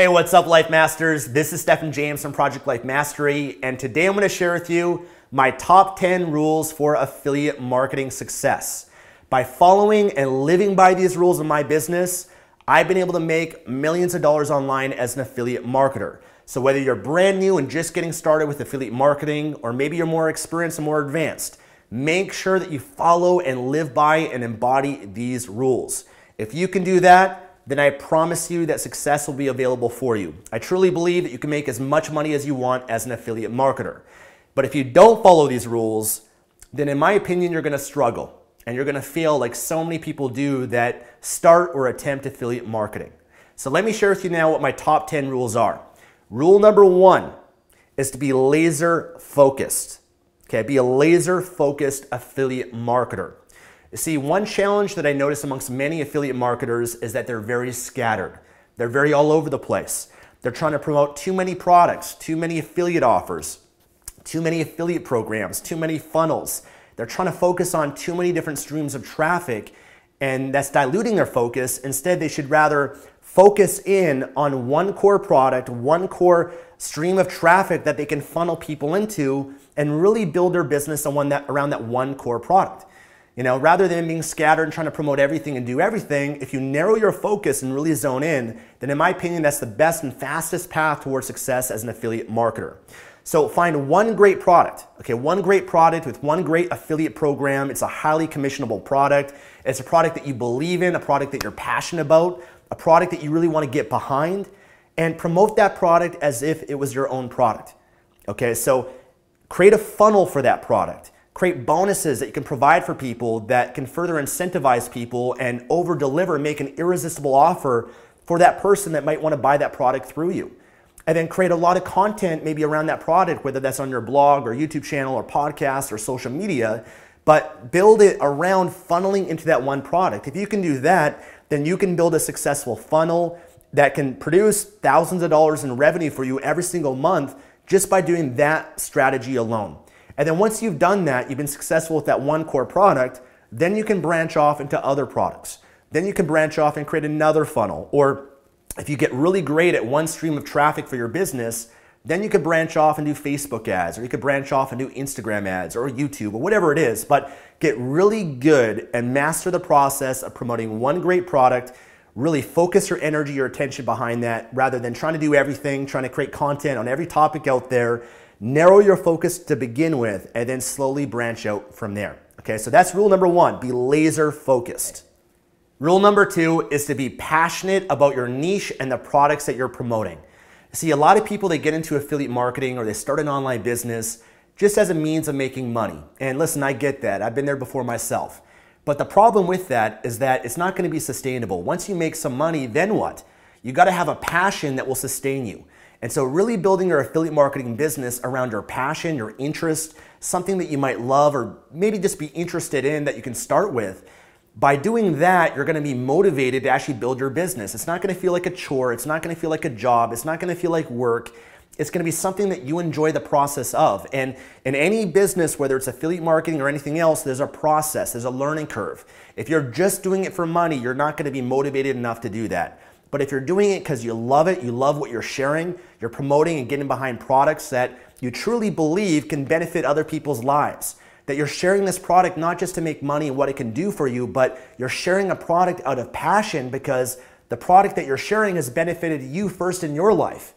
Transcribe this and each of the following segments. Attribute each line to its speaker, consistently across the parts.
Speaker 1: Hey, what's up, Life Masters? This is Stephen James from Project Life Mastery, and today I'm gonna to share with you my top 10 rules for affiliate marketing success. By following and living by these rules in my business, I've been able to make millions of dollars online as an affiliate marketer. So, whether you're brand new and just getting started with affiliate marketing, or maybe you're more experienced and more advanced, make sure that you follow and live by and embody these rules. If you can do that, then I promise you that success will be available for you. I truly believe that you can make as much money as you want as an affiliate marketer. But if you don't follow these rules, then in my opinion, you're gonna struggle and you're gonna feel like so many people do that start or attempt affiliate marketing. So let me share with you now what my top 10 rules are. Rule number one is to be laser focused. Okay, be a laser focused affiliate marketer. See, one challenge that I notice amongst many affiliate marketers is that they're very scattered. They're very all over the place. They're trying to promote too many products, too many affiliate offers, too many affiliate programs, too many funnels. They're trying to focus on too many different streams of traffic, and that's diluting their focus. Instead, they should rather focus in on one core product, one core stream of traffic that they can funnel people into, and really build their business on that, around that one core product. You know, rather than being scattered and trying to promote everything and do everything, if you narrow your focus and really zone in, then in my opinion, that's the best and fastest path towards success as an affiliate marketer. So find one great product, okay, one great product with one great affiliate program. It's a highly commissionable product. It's a product that you believe in, a product that you're passionate about, a product that you really want to get behind, and promote that product as if it was your own product. Okay, so create a funnel for that product create bonuses that you can provide for people that can further incentivize people and over deliver, make an irresistible offer for that person that might want to buy that product through you. And then create a lot of content maybe around that product, whether that's on your blog or YouTube channel or podcast or social media, but build it around funneling into that one product. If you can do that, then you can build a successful funnel that can produce thousands of dollars in revenue for you every single month just by doing that strategy alone. And then once you've done that, you've been successful with that one core product, then you can branch off into other products. Then you can branch off and create another funnel. Or if you get really great at one stream of traffic for your business, then you could branch off and do Facebook ads, or you could branch off and do Instagram ads, or YouTube, or whatever it is. But get really good and master the process of promoting one great product. Really focus your energy, your attention behind that rather than trying to do everything, trying to create content on every topic out there Narrow your focus to begin with and then slowly branch out from there. Okay, so that's rule number one be laser focused. Rule number two is to be passionate about your niche and the products that you're promoting. See, a lot of people, they get into affiliate marketing or they start an online business just as a means of making money. And listen, I get that. I've been there before myself. But the problem with that is that it's not gonna be sustainable. Once you make some money, then what? You gotta have a passion that will sustain you. And so, really building your affiliate marketing business around your passion, your interest, something that you might love or maybe just be interested in that you can start with. By doing that, you're gonna be motivated to actually build your business. It's not gonna feel like a chore, it's not gonna feel like a job, it's not gonna feel like work. It's gonna be something that you enjoy the process of. And in any business, whether it's affiliate marketing or anything else, there's a process, there's a learning curve. If you're just doing it for money, you're not gonna be motivated enough to do that. But if you're doing it because you love it, you love what you're sharing, you're promoting and getting behind products that you truly believe can benefit other people's lives. That you're sharing this product not just to make money and what it can do for you, but you're sharing a product out of passion because the product that you're sharing has benefited you first in your life.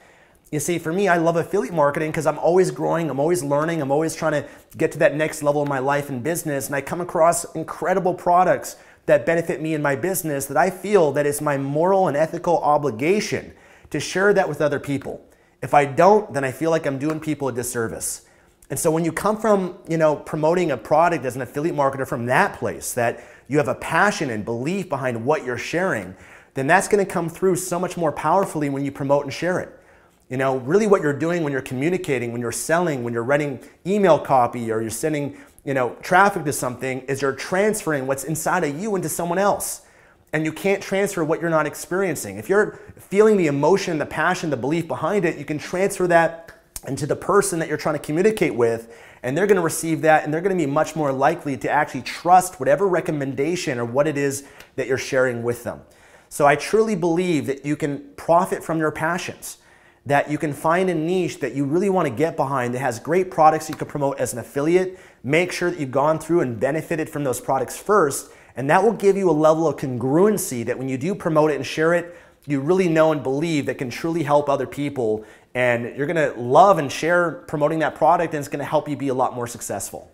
Speaker 1: You see, for me, I love affiliate marketing because I'm always growing, I'm always learning, I'm always trying to get to that next level in my life and business. And I come across incredible products that benefit me in my business that I feel that it's my moral and ethical obligation to share that with other people. If I don't, then I feel like I'm doing people a disservice. And so when you come from, you know, promoting a product as an affiliate marketer from that place, that you have a passion and belief behind what you're sharing, then that's going to come through so much more powerfully when you promote and share it. You know, really what you're doing when you're communicating, when you're selling, when you're writing email copy or you're sending, you know, traffic to something is you're transferring what's inside of you into someone else and you can't transfer what you're not experiencing. If you're feeling the emotion, the passion, the belief behind it, you can transfer that into the person that you're trying to communicate with, and they're gonna receive that, and they're gonna be much more likely to actually trust whatever recommendation or what it is that you're sharing with them. So I truly believe that you can profit from your passions, that you can find a niche that you really wanna get behind that has great products you can promote as an affiliate. Make sure that you've gone through and benefited from those products first and that will give you a level of congruency that when you do promote it and share it, you really know and believe that can truly help other people. And you're gonna love and share promoting that product, and it's gonna help you be a lot more successful.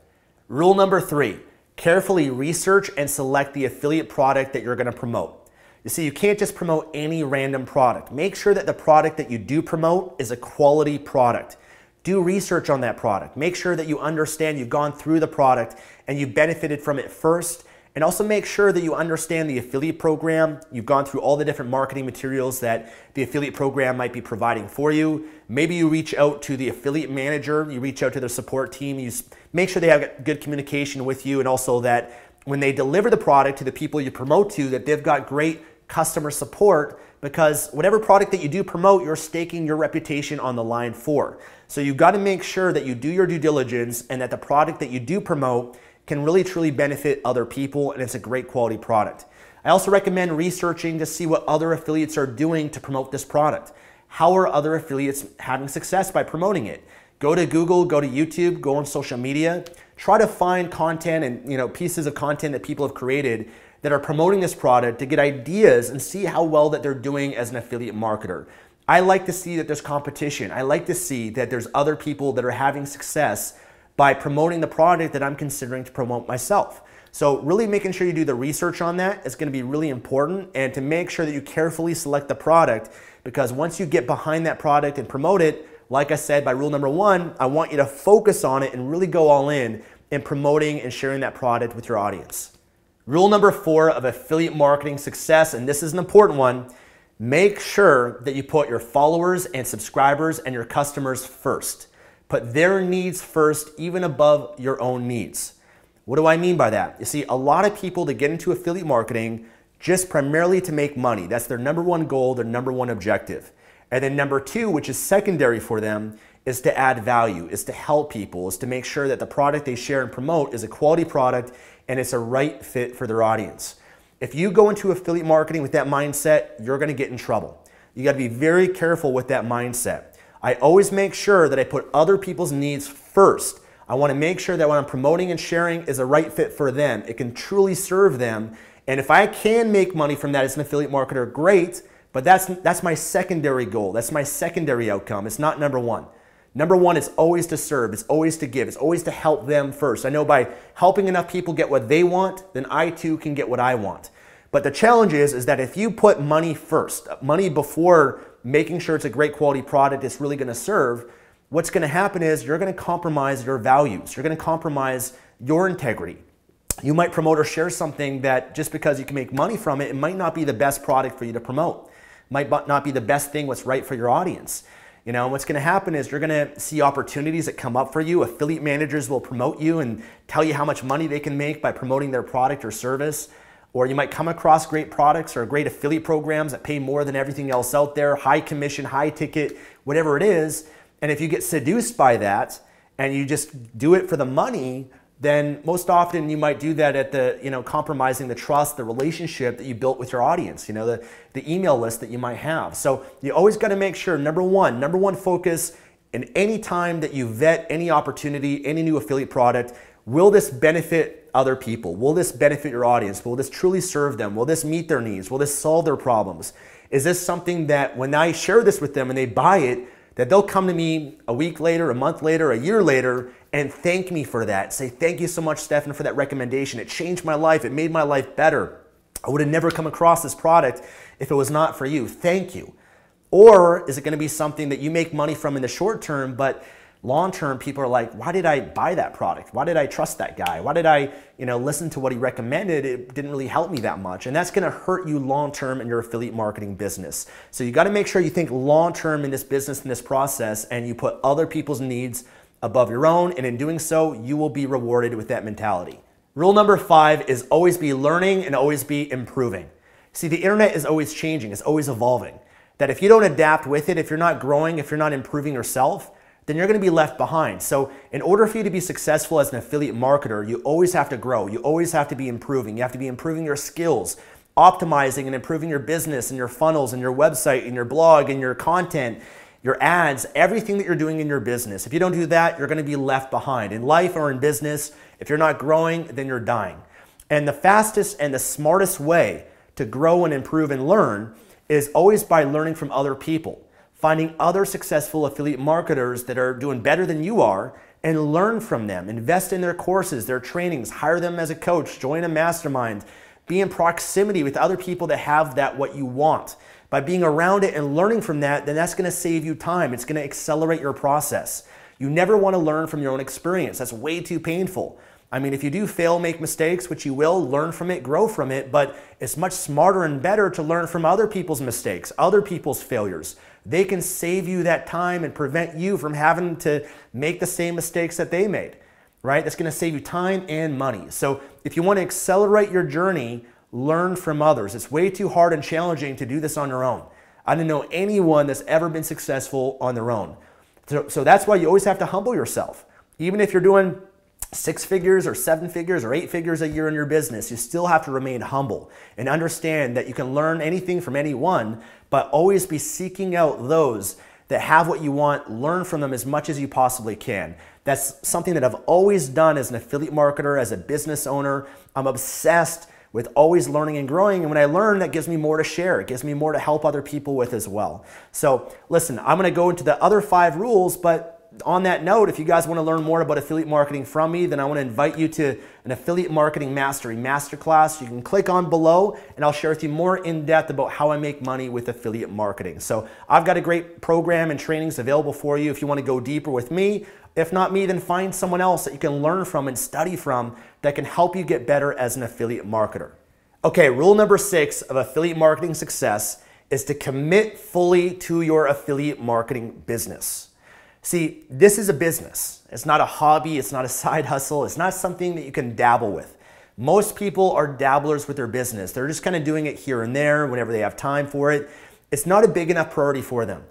Speaker 1: Rule number three carefully research and select the affiliate product that you're gonna promote. You see, you can't just promote any random product. Make sure that the product that you do promote is a quality product. Do research on that product. Make sure that you understand you've gone through the product and you benefited from it first and also make sure that you understand the affiliate program. You've gone through all the different marketing materials that the affiliate program might be providing for you. Maybe you reach out to the affiliate manager, you reach out to their support team, you make sure they have good communication with you, and also that when they deliver the product to the people you promote to, that they've got great customer support because whatever product that you do promote, you're staking your reputation on the line for. So you've got to make sure that you do your due diligence and that the product that you do promote can really truly benefit other people and it's a great quality product. I also recommend researching to see what other affiliates are doing to promote this product. How are other affiliates having success by promoting it? Go to Google, go to YouTube, go on social media, try to find content and you know pieces of content that people have created that are promoting this product to get ideas and see how well that they're doing as an affiliate marketer. I like to see that there's competition. I like to see that there's other people that are having success by promoting the product that I'm considering to promote myself. So really making sure you do the research on that is gonna be really important and to make sure that you carefully select the product because once you get behind that product and promote it, like I said, by rule number one, I want you to focus on it and really go all in in promoting and sharing that product with your audience. Rule number four of affiliate marketing success, and this is an important one, make sure that you put your followers and subscribers and your customers first. Put their needs first, even above your own needs. What do I mean by that? You see, a lot of people that get into affiliate marketing just primarily to make money. That's their number one goal, their number one objective. And then number two, which is secondary for them, is to add value, is to help people, is to make sure that the product they share and promote is a quality product and it's a right fit for their audience. If you go into affiliate marketing with that mindset, you're gonna get in trouble. You gotta be very careful with that mindset. I always make sure that I put other people's needs first. I want to make sure that what I'm promoting and sharing is a right fit for them. It can truly serve them. And if I can make money from that as an affiliate marketer, great. But that's, that's my secondary goal. That's my secondary outcome. It's not number one. Number one is always to serve, it's always to give, it's always to help them first. I know by helping enough people get what they want, then I too can get what I want. But the challenge is, is that if you put money first, money before making sure it's a great quality product it's really going to serve, what's going to happen is you're going to compromise your values. You're going to compromise your integrity. You might promote or share something that just because you can make money from it, it might not be the best product for you to promote. It might not be the best thing what's right for your audience. You know, what's going to happen is you're going to see opportunities that come up for you. Affiliate managers will promote you and tell you how much money they can make by promoting their product or service. Or you might come across great products or great affiliate programs that pay more than everything else out there, high commission, high ticket, whatever it is. And if you get seduced by that and you just do it for the money, then most often you might do that at the, you know, compromising the trust, the relationship that you built with your audience, you know, the, the email list that you might have. So you always got to make sure, number one, number one focus in any time that you vet any opportunity, any new affiliate product, will this benefit other people? Will this benefit your audience? Will this truly serve them? Will this meet their needs? Will this solve their problems? Is this something that when I share this with them and they buy it, that they'll come to me a week later, a month later, a year later, and thank me for that? Say, thank you so much, Stefan, for that recommendation. It changed my life, it made my life better. I would have never come across this product if it was not for you. Thank you. Or is it going to be something that you make money from in the short term, but long term people are like why did i buy that product why did i trust that guy why did i you know listen to what he recommended it didn't really help me that much and that's going to hurt you long term in your affiliate marketing business so you got to make sure you think long term in this business in this process and you put other people's needs above your own and in doing so you will be rewarded with that mentality rule number five is always be learning and always be improving see the internet is always changing it's always evolving that if you don't adapt with it if you're not growing if you're not improving yourself then you're gonna be left behind. So, in order for you to be successful as an affiliate marketer, you always have to grow. You always have to be improving. You have to be improving your skills, optimizing and improving your business and your funnels and your website and your blog and your content, your ads, everything that you're doing in your business. If you don't do that, you're gonna be left behind. In life or in business, if you're not growing, then you're dying. And the fastest and the smartest way to grow and improve and learn is always by learning from other people finding other successful affiliate marketers that are doing better than you are and learn from them. Invest in their courses, their trainings, hire them as a coach, join a mastermind, be in proximity with other people that have that what you want. By being around it and learning from that, then that's gonna save you time. It's gonna accelerate your process. You never wanna learn from your own experience. That's way too painful. I mean, if you do fail, make mistakes, which you will, learn from it, grow from it, but it's much smarter and better to learn from other people's mistakes, other people's failures. They can save you that time and prevent you from having to make the same mistakes that they made, right? That's gonna save you time and money. So if you wanna accelerate your journey, learn from others. It's way too hard and challenging to do this on your own. I don't know anyone that's ever been successful on their own. So, so that's why you always have to humble yourself. Even if you're doing six figures or seven figures or eight figures a year in your business, you still have to remain humble and understand that you can learn anything from anyone, but always be seeking out those that have what you want, learn from them as much as you possibly can. That's something that I've always done as an affiliate marketer, as a business owner. I'm obsessed with always learning and growing. And when I learn, that gives me more to share. It gives me more to help other people with as well. So listen, I'm gonna go into the other five rules, but on that note, if you guys want to learn more about affiliate marketing from me, then I want to invite you to an affiliate marketing mastery masterclass. You can click on below and I'll share with you more in depth about how I make money with affiliate marketing. So I've got a great program and trainings available for you if you want to go deeper with me. If not me, then find someone else that you can learn from and study from that can help you get better as an affiliate marketer. Okay, rule number six of affiliate marketing success is to commit fully to your affiliate marketing business. See, this is a business. It's not a hobby, it's not a side hustle, it's not something that you can dabble with. Most people are dabblers with their business. They're just kind of doing it here and there whenever they have time for it. It's not a big enough priority for them.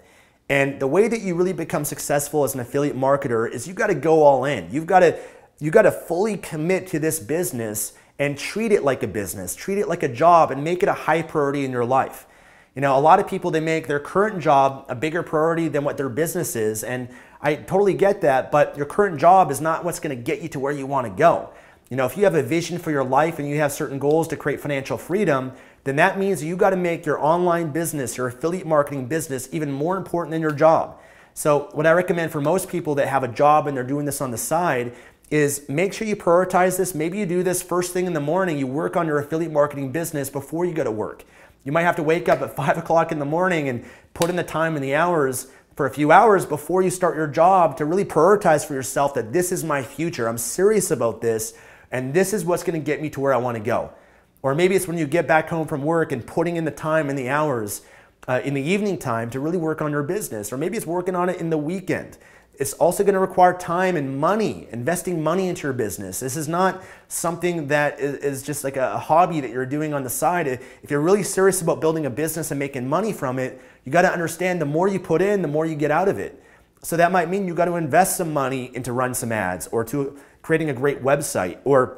Speaker 1: And the way that you really become successful as an affiliate marketer is you have got to go all in. You've got to you have got to fully commit to this business and treat it like a business, treat it like a job and make it a high priority in your life. You know, a lot of people, they make their current job a bigger priority than what their business is. And I totally get that, but your current job is not what's gonna get you to where you wanna go. You know, if you have a vision for your life and you have certain goals to create financial freedom, then that means you got to make your online business, your affiliate marketing business, even more important than your job. So, what I recommend for most people that have a job and they're doing this on the side is make sure you prioritize this. Maybe you do this first thing in the morning, you work on your affiliate marketing business before you go to work. You might have to wake up at five o'clock in the morning and put in the time and the hours for a few hours before you start your job to really prioritize for yourself that this is my future. I'm serious about this, and this is what's gonna get me to where I wanna go. Or maybe it's when you get back home from work and putting in the time and the hours uh, in the evening time to really work on your business. Or maybe it's working on it in the weekend it's also going to require time and money, investing money into your business. This is not something that is, just like a hobby that you're doing on the side. If you're really serious about building a business and making money from it, you got to understand the more you put in, the more you get out of it. So that might mean you got to invest some money into run some ads or to creating a great website or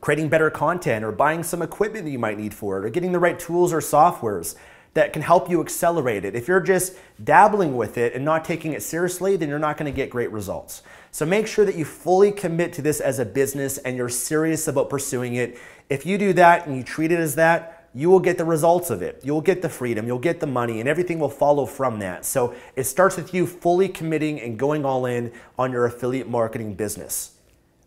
Speaker 1: creating better content or buying some equipment that you might need for it or getting the right tools or softwares that can help you accelerate it. If you're just dabbling with it and not taking it seriously, then you're not gonna get great results. So make sure that you fully commit to this as a business and you're serious about pursuing it. If you do that and you treat it as that, you will get the results of it. You'll get the freedom, you'll get the money, and everything will follow from that. So it starts with you fully committing and going all in on your affiliate marketing business.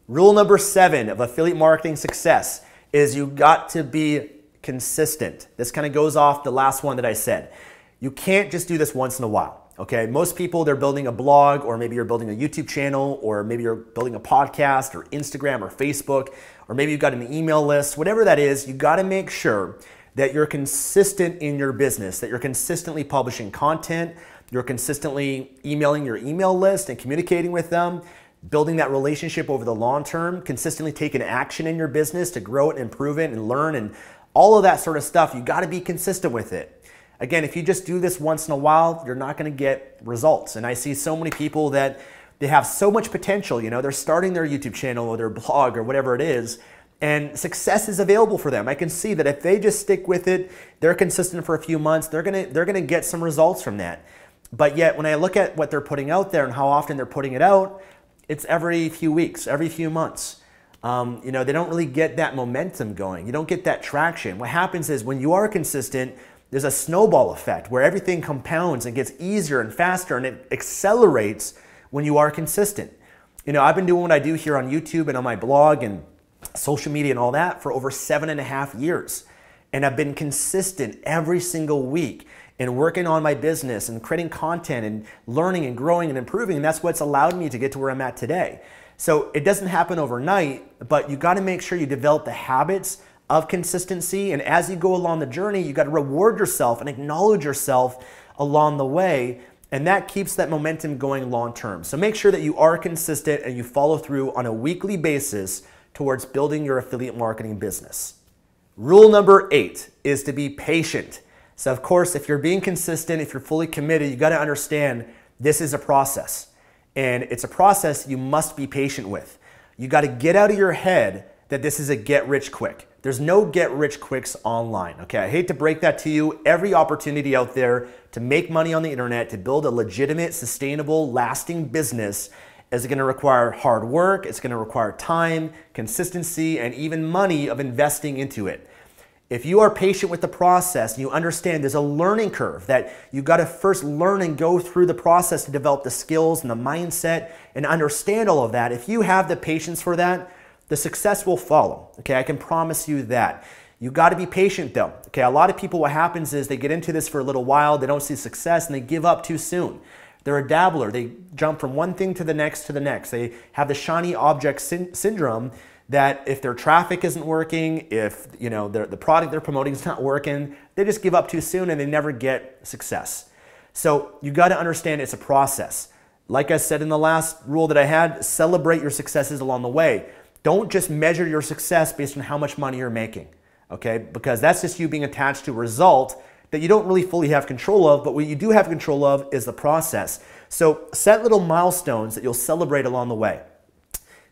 Speaker 1: Rule number seven of affiliate marketing success is you got to be consistent. This kind of goes off the last one that I said. You can't just do this once in a while. Okay, most people they're building a blog, or maybe you're building a YouTube channel, or maybe you're building a podcast, or Instagram, or Facebook, or maybe you've got an email list, whatever that is, you gotta make sure that you're consistent in your business, that you're consistently publishing content, you're consistently emailing your email list and communicating with them, building that relationship over the long term, consistently taking action in your business to grow it and improve it and learn and all of that sort of stuff. You gotta be consistent with it. Again, if you just do this once in a while, you're not gonna get results. And I see so many people that they have so much potential, you know, they're starting their YouTube channel or their blog or whatever it is, and success is available for them. I can see that if they just stick with it, they're consistent for a few months, they're gonna, they're gonna get some results from that. But yet, when I look at what they're putting out there and how often they're putting it out, it's every few weeks, every few months um, you know, they don't really get that momentum going. You don't get that traction. What happens is when you are consistent, there's a snowball effect where everything compounds and gets easier and faster and it accelerates when you are consistent. You know, I've been doing what I do here on YouTube and on my blog and social media and all that for over seven and a half years. And I've been consistent every single week and working on my business and creating content and learning and growing and improving. And that's what's allowed me to get to where I'm at today. So it doesn't happen overnight, but you got to make sure you develop the habits of consistency. And as you go along the journey, you got to reward yourself and acknowledge yourself along the way. And that keeps that momentum going long term. So make sure that you are consistent and you follow through on a weekly basis towards building your affiliate marketing business. Rule number eight is to be patient. So, of course, if you're being consistent, if you're fully committed, you got to understand this is a process. And it's a process you must be patient with. You got to get out of your head that this is a get rich quick. There's no get rich quicks online. Okay, I hate to break that to you. Every opportunity out there to make money on the internet, to build a legitimate, sustainable, lasting business is gonna require hard work, it's gonna require time, consistency, and even money of investing into it. If you are patient with the process, you understand there's a learning curve that you've got to first learn and go through the process to develop the skills and the mindset and understand all of that. If you have the patience for that, the success will follow. Okay, I can promise you that. You got to be patient though. Okay, a lot of people, what happens is they get into this for a little while, they don't see success, and they give up too soon. They're a dabbler. They jump from one thing to the next to the next. They have the shiny object sy syndrome that if their traffic isn't working, if you know the product they're promoting is not working, they just give up too soon and they never get success. So you got to understand it's a process. Like I said in the last rule that I had, celebrate your successes along the way. Don't just measure your success based on how much money you're making, okay? Because that's just you being attached to a result that you don't really fully have control of, but what you do have control of is the process. So set little milestones that you'll celebrate along the way.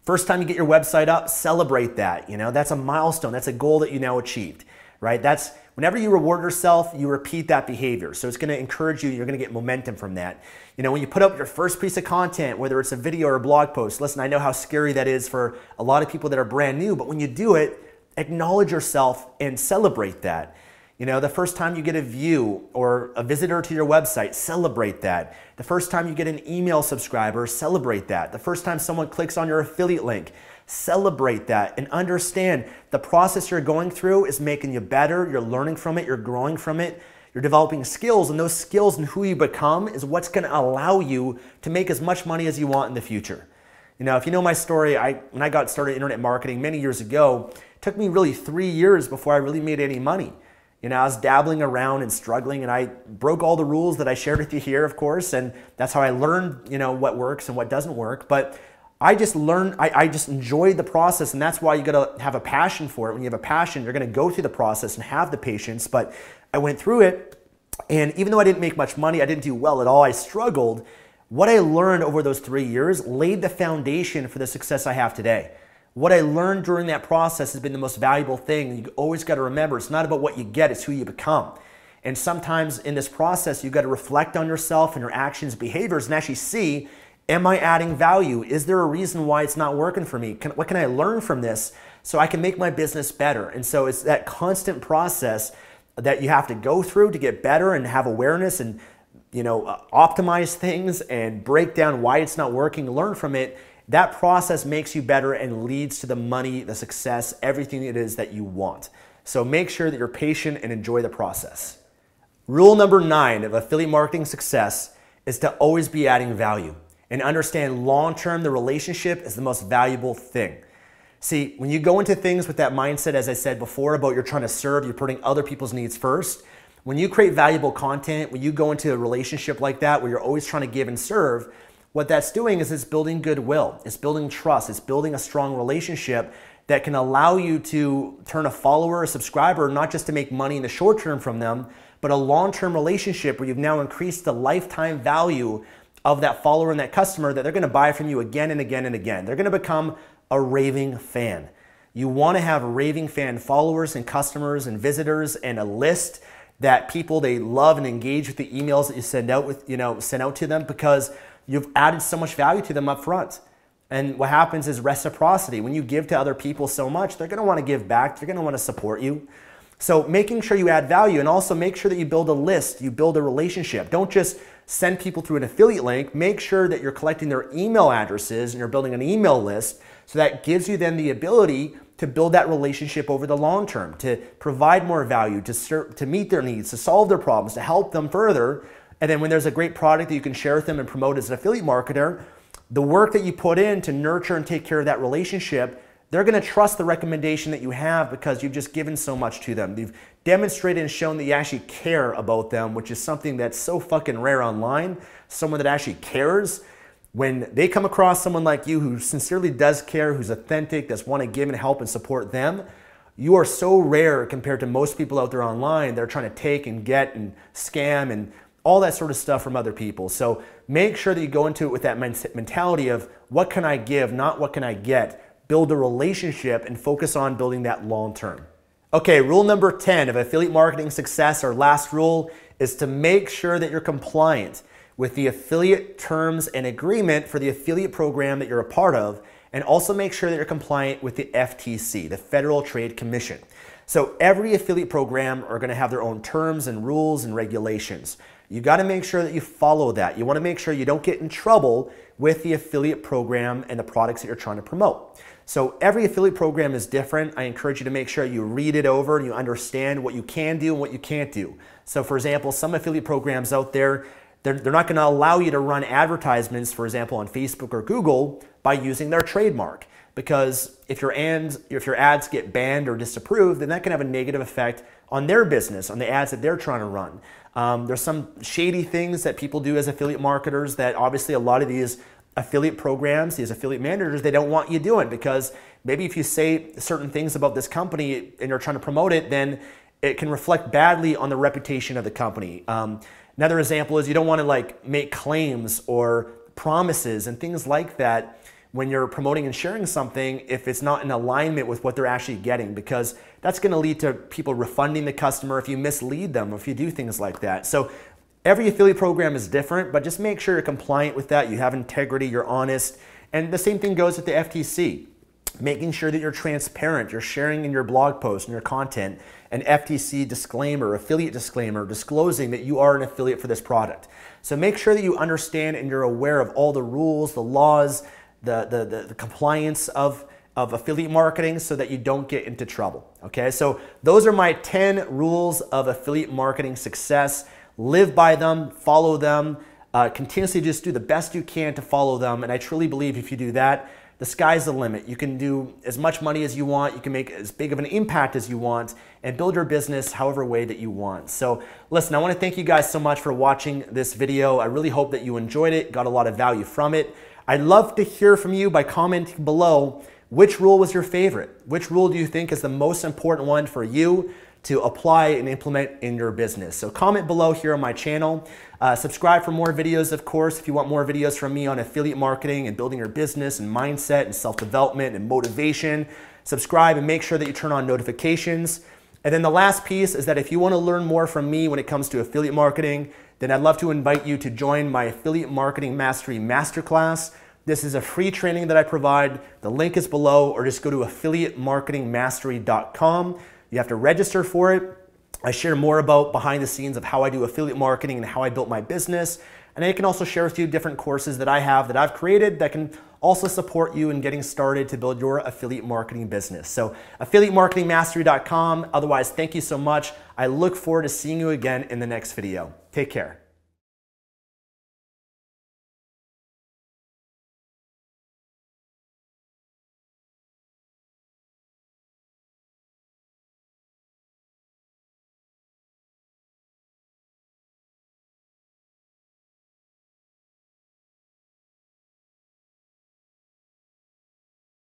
Speaker 1: First time you get your website up, celebrate that. You know, that's a milestone. That's a goal that you now achieved, right? That's whenever you reward yourself, you repeat that behavior. So it's going to encourage you. You're going to get momentum from that. You know, when you put up your first piece of content, whether it's a video or a blog post, listen, I know how scary that is for a lot of people that are brand new, but when you do it, acknowledge yourself and celebrate that. You know, the first time you get a view or a visitor to your website, celebrate that. The first time you get an email subscriber, celebrate that. The first time someone clicks on your affiliate link, celebrate that and understand the process you're going through is making you better. You're learning from it, you're growing from it, you're developing skills, and those skills and who you become is what's gonna allow you to make as much money as you want in the future. You know, if you know my story, I when I got started internet marketing many years ago, it took me really three years before I really made any money. You know, I was dabbling around and struggling, and I broke all the rules that I shared with you here, of course, and that's how I learned, you know, what works and what doesn't work. But I just learned, I, I just enjoyed the process, and that's why you gotta have a passion for it. When you have a passion, you're gonna go through the process and have the patience. But I went through it, and even though I didn't make much money, I didn't do well at all, I struggled. What I learned over those three years laid the foundation for the success I have today. What I learned during that process has been the most valuable thing. You always got to remember it's not about what you get, it's who you become. And sometimes in this process, you got to reflect on yourself and your actions, behaviors, and actually see am I adding value? Is there a reason why it's not working for me? Can, what can I learn from this so I can make my business better? And so it's that constant process that you have to go through to get better and have awareness and you know uh, optimize things and break down why it's not working learn from it that process makes you better and leads to the money, the success, everything it is that you want. So make sure that you're patient and enjoy the process. Rule number nine of affiliate marketing success is to always be adding value and understand long term the relationship is the most valuable thing. See, when you go into things with that mindset, as I said before, about you're trying to serve, you're putting other people's needs first, when you create valuable content, when you go into a relationship like that where you're always trying to give and serve, what that's doing is it's building goodwill, it's building trust, it's building a strong relationship that can allow you to turn a follower, a subscriber, not just to make money in the short term from them, but a long term relationship where you've now increased the lifetime value of that follower and that customer that they're gonna buy from you again and again and again. They're gonna become a raving fan. You wanna have raving fan followers and customers and visitors and a list that people they love and engage with the emails that you send out with, you know, send out to them because You've added so much value to them up front. And what happens is reciprocity. When you give to other people so much, they're gonna wanna give back, they're gonna wanna support you. So making sure you add value and also make sure that you build a list, you build a relationship. Don't just send people through an affiliate link. Make sure that you're collecting their email addresses and you're building an email list. So that gives you then the ability to build that relationship over the long term, to provide more value, to, serve, to meet their needs, to solve their problems, to help them further. And then when there's a great product that you can share with them and promote as an affiliate marketer, the work that you put in to nurture and take care of that relationship, they're gonna trust the recommendation that you have because you've just given so much to them. You've demonstrated and shown that you actually care about them, which is something that's so fucking rare online. Someone that actually cares. When they come across someone like you who sincerely does care, who's authentic, that's wanna give and help and support them, you are so rare compared to most people out there online. They're trying to take and get and scam and all that sort of stuff from other people. So make sure that you go into it with that mentality of what can I give, not what can I get. Build a relationship and focus on building that long term. Okay, rule number 10 of affiliate marketing success, our last rule, is to make sure that you're compliant with the affiliate terms and agreement for the affiliate program that you're a part of, and also make sure that you're compliant with the FTC, the Federal Trade Commission. So every affiliate program are gonna have their own terms and rules and regulations. You got to make sure that you follow that. You want to make sure you don't get in trouble with the affiliate program and the products that you're trying to promote. So every affiliate program is different. I encourage you to make sure you read it over and you understand what you can do and what you can't do. So for example, some affiliate programs out there, they're, they're not gonna allow you to run advertisements, for example, on Facebook or Google by using their trademark. Because if your, ads, if your ads get banned or disapproved, then that can have a negative effect on their business, on the ads that they're trying to run. Um, there's some shady things that people do as affiliate marketers that obviously a lot of these affiliate programs, these affiliate managers, they don't want you doing because maybe if you say certain things about this company and you're trying to promote it, then it can reflect badly on the reputation of the company. Um, another example is you don't want to like make claims or promises and things like that when you're promoting and sharing something if it's not in alignment with what they're actually getting because that's going to lead to people refunding the customer if you mislead them if you do things like that so every affiliate program is different but just make sure you're compliant with that you have integrity you're honest and the same thing goes with the ftc making sure that you're transparent you're sharing in your blog posts and your content an ftc disclaimer affiliate disclaimer disclosing that you are an affiliate for this product so make sure that you understand and you're aware of all the rules the laws the, the, the, the compliance of, of affiliate marketing so that you don't get into trouble. Okay, so those are my 10 rules of affiliate marketing success. Live by them, follow them, uh, continuously just do the best you can to follow them. And I truly believe if you do that, the sky's the limit. You can do as much money as you want, you can make as big of an impact as you want, and build your business however way that you want. So, listen, I wanna thank you guys so much for watching this video. I really hope that you enjoyed it, got a lot of value from it. I'd love to hear from you by commenting below which rule was your favorite? Which rule do you think is the most important one for you to apply and implement in your business? So comment below here on my channel. Uh, subscribe for more videos, of course, if you want more videos from me on affiliate marketing and building your business and mindset and self-development and motivation. Subscribe and make sure that you turn on notifications. And then the last piece is that if you want to learn more from me when it comes to affiliate marketing, then I'd love to invite you to join my affiliate marketing mastery masterclass. This is a free training that I provide. The link is below, or just go to affiliatemarketingmastery.com. You have to register for it. I share more about behind the scenes of how I do affiliate marketing and how I built my business. And I can also share with you different courses that I have that I've created that can also support you in getting started to build your affiliate marketing business. So affiliatemarketingmastery.com. Otherwise, thank you so much. I look forward to seeing you again in the next video. Take care.